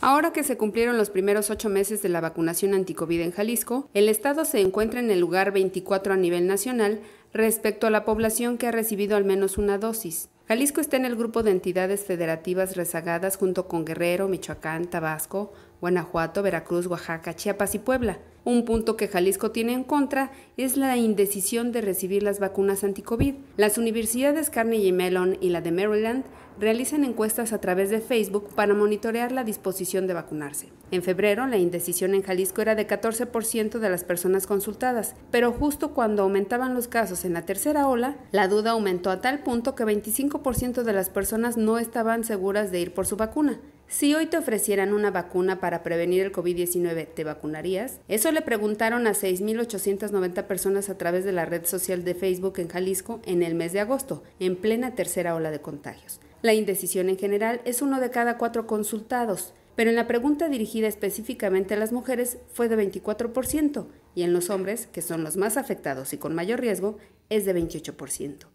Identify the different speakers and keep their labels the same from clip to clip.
Speaker 1: Ahora que se cumplieron los primeros ocho meses de la vacunación anticovid en Jalisco, el Estado se encuentra en el lugar 24 a nivel nacional respecto a la población que ha recibido al menos una dosis. Jalisco está en el grupo de entidades federativas rezagadas junto con Guerrero, Michoacán, Tabasco, Guanajuato, Veracruz, Oaxaca, Chiapas y Puebla. Un punto que Jalisco tiene en contra es la indecisión de recibir las vacunas anti anti-COVID. Las universidades Carnegie Mellon y la de Maryland realizan encuestas a través de Facebook para monitorear la disposición de vacunarse. En febrero, la indecisión en Jalisco era de 14% de las personas consultadas, pero justo cuando aumentaban los casos en la tercera ola, la duda aumentó a tal punto que 25% de las personas no estaban seguras de ir por su vacuna. Si hoy te ofrecieran una vacuna para prevenir el COVID-19, ¿te vacunarías? Eso le preguntaron a 6.890 personas a través de la red social de Facebook en Jalisco en el mes de agosto, en plena tercera ola de contagios. La indecisión en general es uno de cada cuatro consultados, pero en la pregunta dirigida específicamente a las mujeres fue de 24% y en los hombres, que son los más afectados y con mayor riesgo, es de 28%.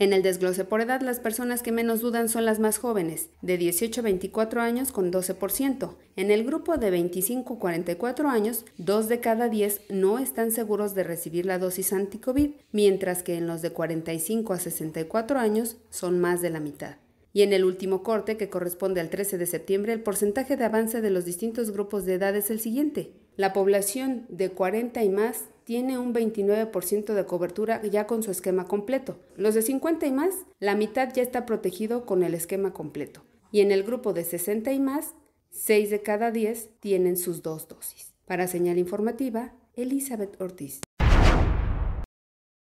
Speaker 1: En el desglose por edad, las personas que menos dudan son las más jóvenes, de 18 a 24 años con 12%. En el grupo de 25 a 44 años, 2 de cada 10 no están seguros de recibir la dosis anti-COVID, mientras que en los de 45 a 64 años son más de la mitad. Y en el último corte, que corresponde al 13 de septiembre, el porcentaje de avance de los distintos grupos de edad es el siguiente. La población de 40 y más tiene un 29% de cobertura ya con su esquema completo. Los de 50 y más, la mitad ya está protegido con el esquema completo. Y en el grupo de 60 y más, 6 de cada 10 tienen sus dos dosis. Para señal informativa, Elizabeth Ortiz.